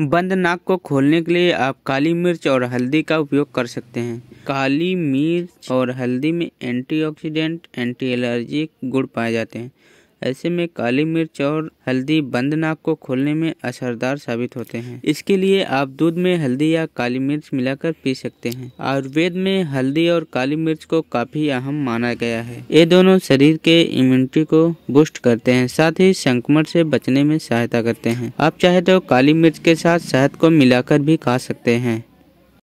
बंद नाक को खोलने के लिए आप काली मिर्च और हल्दी का उपयोग कर सकते हैं काली मिर्च और हल्दी में एंटीऑक्सीडेंट एंटी एलर्जिक गुण पाए जाते हैं ऐसे में काली मिर्च और हल्दी बंद नाक को खोलने में असरदार साबित होते हैं इसके लिए आप दूध में हल्दी या काली मिर्च मिलाकर पी सकते हैं आयुर्वेद में हल्दी और काली मिर्च को काफी अहम माना गया है ये दोनों शरीर के इम्यूनिटी को बूस्ट करते हैं साथ ही संक्रमण से बचने में सहायता करते हैं आप चाहे तो काली मिर्च के साथ शहद को मिलाकर भी खा सकते हैं